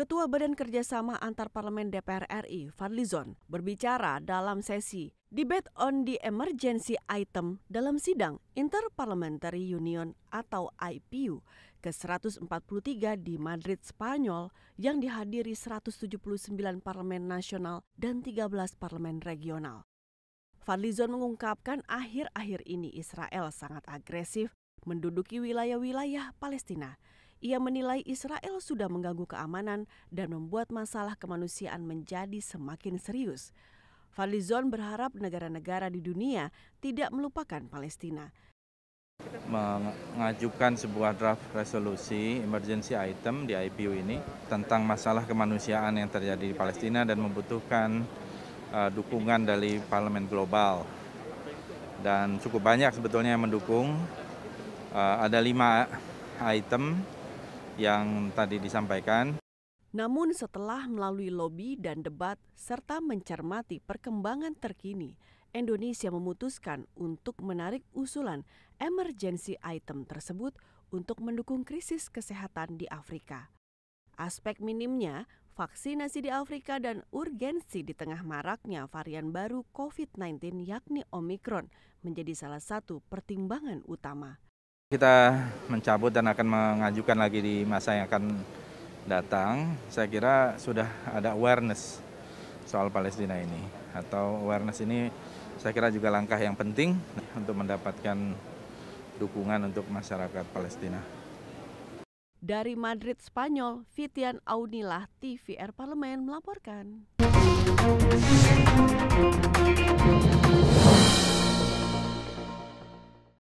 Ketua Badan Kerjasama Antar Parlemen DPR RI, Fadlizon, berbicara dalam sesi Debate on the Emergency Item dalam sidang Interparliamentary Union atau IPU ke-143 di Madrid, Spanyol yang dihadiri 179 parlemen nasional dan 13 parlemen regional. Fadlizon mengungkapkan akhir-akhir ini Israel sangat agresif menduduki wilayah-wilayah Palestina ia menilai Israel sudah mengganggu keamanan dan membuat masalah kemanusiaan menjadi semakin serius. Valizon berharap negara-negara di dunia tidak melupakan Palestina. Mengajukan sebuah draft resolusi emergency item di IPU ini tentang masalah kemanusiaan yang terjadi di Palestina dan membutuhkan uh, dukungan dari parlemen global. Dan cukup banyak sebetulnya yang mendukung. Uh, ada lima item yang tadi disampaikan. Namun setelah melalui lobi dan debat serta mencermati perkembangan terkini, Indonesia memutuskan untuk menarik usulan emergency item tersebut untuk mendukung krisis kesehatan di Afrika. Aspek minimnya vaksinasi di Afrika dan urgensi di tengah maraknya varian baru COVID-19 yakni Omikron menjadi salah satu pertimbangan utama. Kita mencabut dan akan mengajukan lagi di masa yang akan datang. Saya kira sudah ada awareness soal Palestina ini atau awareness ini saya kira juga langkah yang penting untuk mendapatkan dukungan untuk masyarakat Palestina. Dari Madrid, Spanyol, Fitian Aunilah, TVR Parlemen melaporkan.